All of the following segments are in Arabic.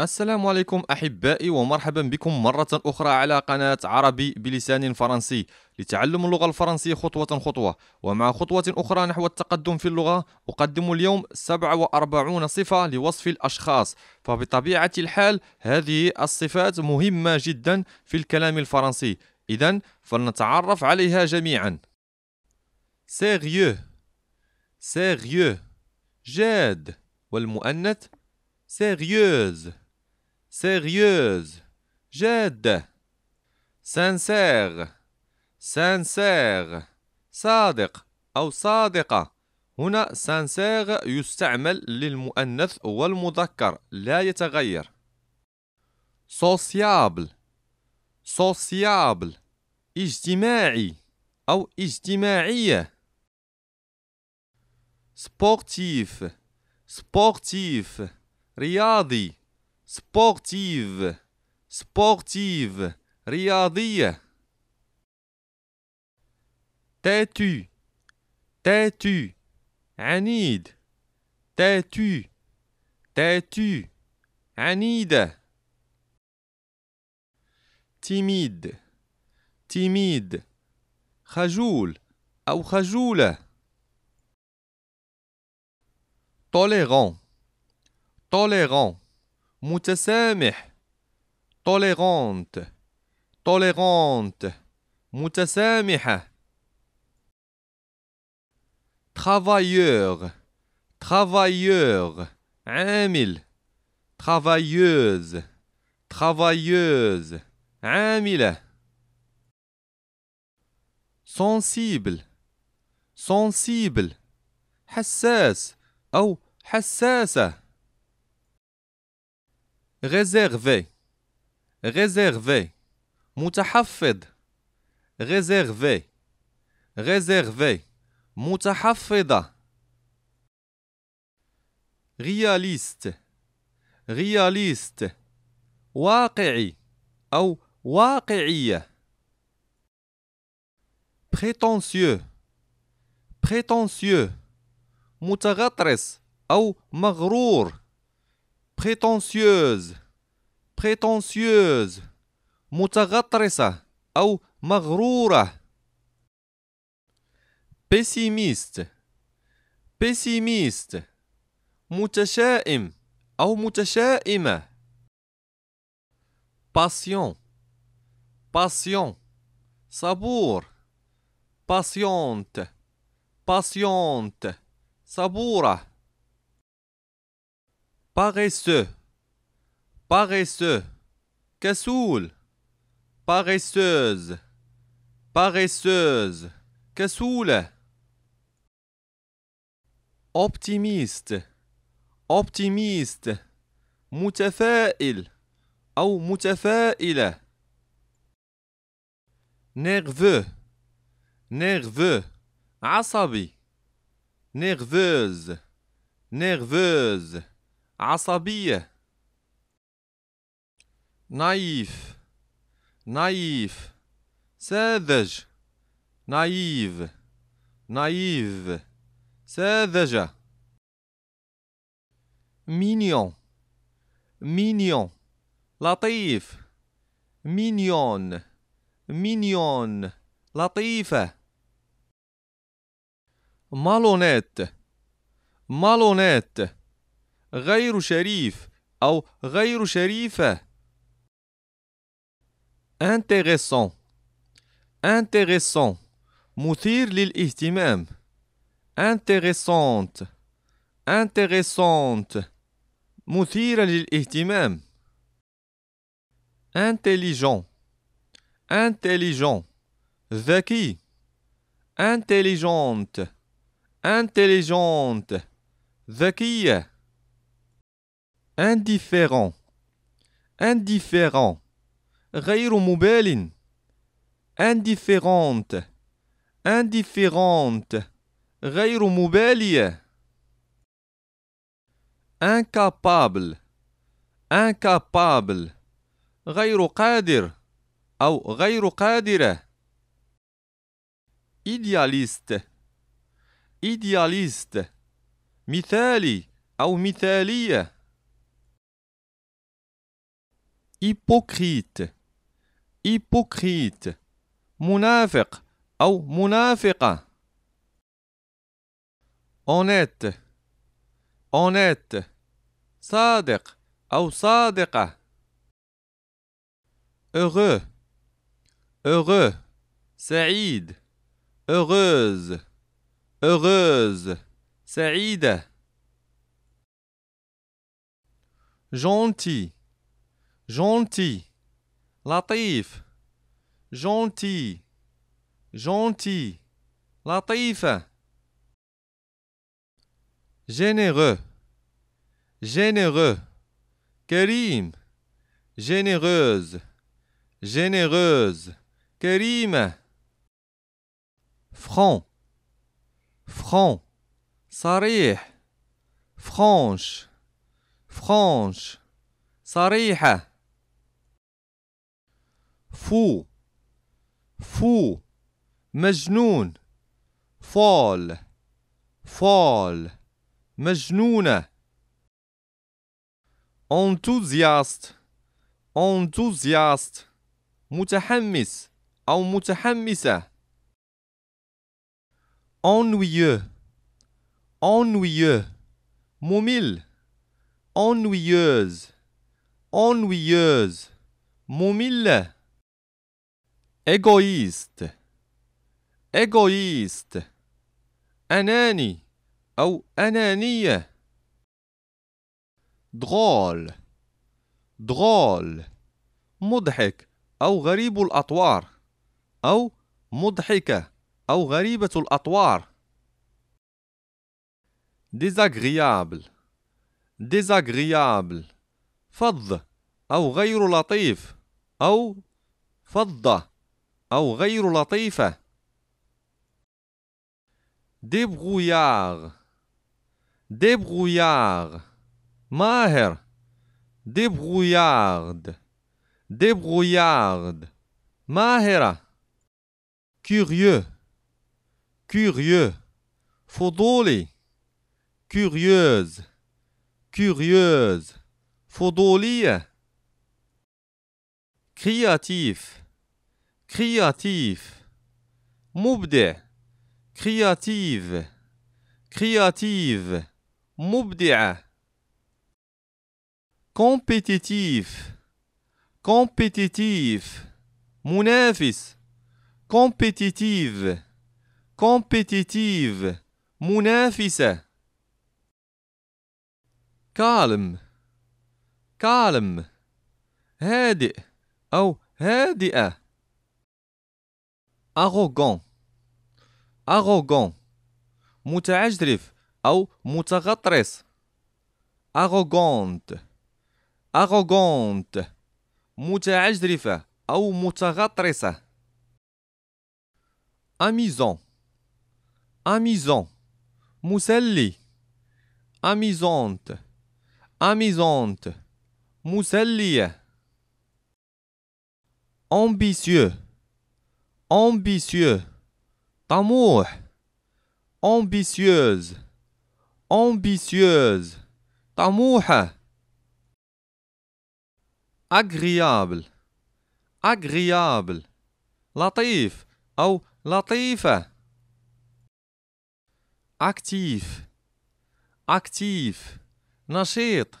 السلام عليكم احبائي ومرحبا بكم مره اخرى على قناه عربي بلسان فرنسي لتعلم اللغه الفرنسيه خطوه خطوه ومع خطوه اخرى نحو التقدم في اللغه اقدم اليوم 47 صفه لوصف الاشخاص فبطبيعه الحال هذه الصفات مهمه جدا في الكلام الفرنسي اذا فلنتعرف عليها جميعا سيريو سيريو جاد والمؤنث سيريوز sérieuse, جادة sincère, sincère, صادق أو صادقة هنا سانسير يستعمل للمؤنث والمذكر لا يتغير سوسيابل sociable اجتماعي أو اجتماعية سبورتيف سبورتيف رياضي sportive sportive رياضية têtu têtu عنيد têtu têtu عنيدة timide timide خجول أو خجولة tolérant tolérant متسامح tolérante tolérante متسامحة travailleur travailleur عامل travailleuse travailleuse عاملة sensible sensible حساس أو حساسة réservé réservé متحفظ réservé réservé متحفظة réaliste réaliste واقعي أو واقعية prétentieux prétentieux متغطرس أو مغرور prétentieuse, prétentieuse, moutagatressa ou magroura. Pessimiste, pessimiste, mutashaim ou im, Passion, passion, sabour, patiente, patiente, saboura paresseux, paresseux, cassoul, paresseuse, paresseuse, casoule. Optimiste, optimiste, متفائل ou متفائلة nerveux nerveux عصبي nerveuse nerveuse عصبية نايف نايف ساذج نايف نايف ساذجة مينيون مينيون لطيف مينيون مينيون لطيفة مالونيت مالونيت غير شريف أو غير شريفة intéressant intéressant مثير للاهتمام intéressante intéressante مثيرة للاهتمام intelligent intelligent ذكي intelligente intelligente ذكية indifférent indifférent غير مبال indifférent indifférent غير مبالية incapable incapable غير قادر أو غير قادرة idéaliste idéaliste مثالي أو مثالية hypocrite hypocrite منافق au منافقة honnête honnête صادق au صادقة heureux heureux saïd heureuse heureuse saïda gentil gentil, latif, gentil, gentil, latif. Généreux, généreux, Karim, généreuse, généreuse, Karim. Franc, franc, sarih, franche, franche, sarih. فو فو مجنون فال فال مجنونة enthusiast enthusiast متحمس أو متحمسة ennuyeux ennuyeux ممل ennuyeuse ennuyeuse مملة egoist egoist أناني أو أنانية drôle drôle مضحك أو غريب الأطوار أو مضحكة أو غريبة الأطوار désagréable désagréable فظ أو غير لطيف أو فظة أو غير لطيفة. ديبغوياغ ديبغوياغ ماهر ديبغوياغد ديبغوياغد ماهرة كيغيو كيغيو فضولي كيغيوز كيغيوز فضولية كرياتيف كرياتيف مبدع كرياتيف كرياتيف مبدعة كومبيتيتيف كومبيتيتيف منافس كومبيتيتيف كومبيتيتيف منافسة كالم كالم هادئ أو هادئة arrogant arrogant متعجرف ou متغطرس arrogante arrogante متعجرفة ou متغطرسة amusant amusant مسلي amusante amusante مسلية ambitieux ambitieux طموح ambitieuse ambitieuse طموحة agréable agréable لطيف أو لطيفة actif actif نشيط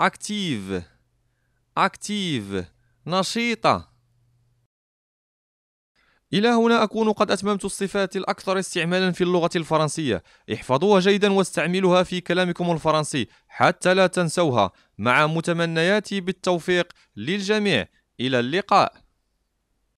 active active نشيطة إلى هنا أكون قد أتممت الصفات الأكثر استعمالا في اللغة الفرنسية احفظوها جيدا واستعملوها في كلامكم الفرنسي حتى لا تنسوها مع متمنياتي بالتوفيق للجميع إلى اللقاء